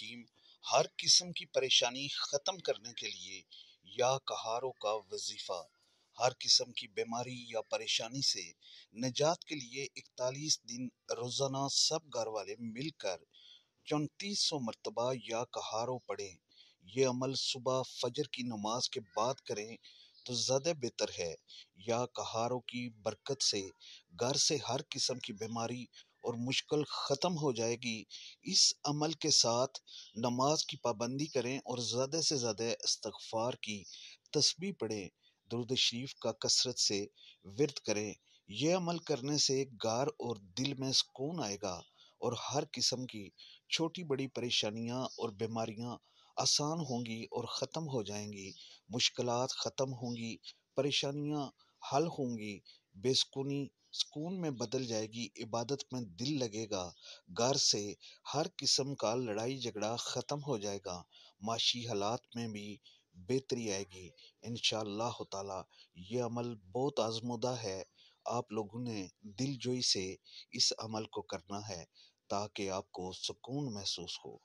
रहीम हर किस्म की परेशानी ख़त्म करने के लिए या कहारों का वजीफ़ा हर किस्म की बीमारी या परेशानी से निजात के लिए इकतालीस दिन रोज़ाना सब घर वाले मिलकर चौंतीस सौ मरतबा या कहारों पढ़ें ये अमल सुबह फजर की नमाज के बाद करें तो ज़्यादा बेहतर है या कहारों की बरकत से घर से हर किस्म की बीमारी और मुश्किल ख़त्म हो जाएगी इस अमल के साथ नमाज की पाबंदी करें और ज़्यादा से ज़्यादा इस्तफ़ार की तस्वीर पढ़ें दुरुद शरीफ का कसरत से विरत करें यह अमल करने से गार और दिल में सुकून आएगा और हर किस्म की छोटी बड़ी परेशानियां और बीमारियां आसान होंगी और ख़त्म हो जाएंगी मुश्किल ख़त्म होंगी परेशानियां हल होंगी बेसकुनी सुकून में बदल जाएगी इबादत में दिल लगेगा घर से हर किस्म का लड़ाई झगड़ा ख़त्म हो जाएगा माशी हालात में भी बेहतरी आएगी इन ताला ये अमल बहुत आजमुदा है आप लोगों ने दिलजोई से इस अमल को करना है ताकि आपको सुकून महसूस हो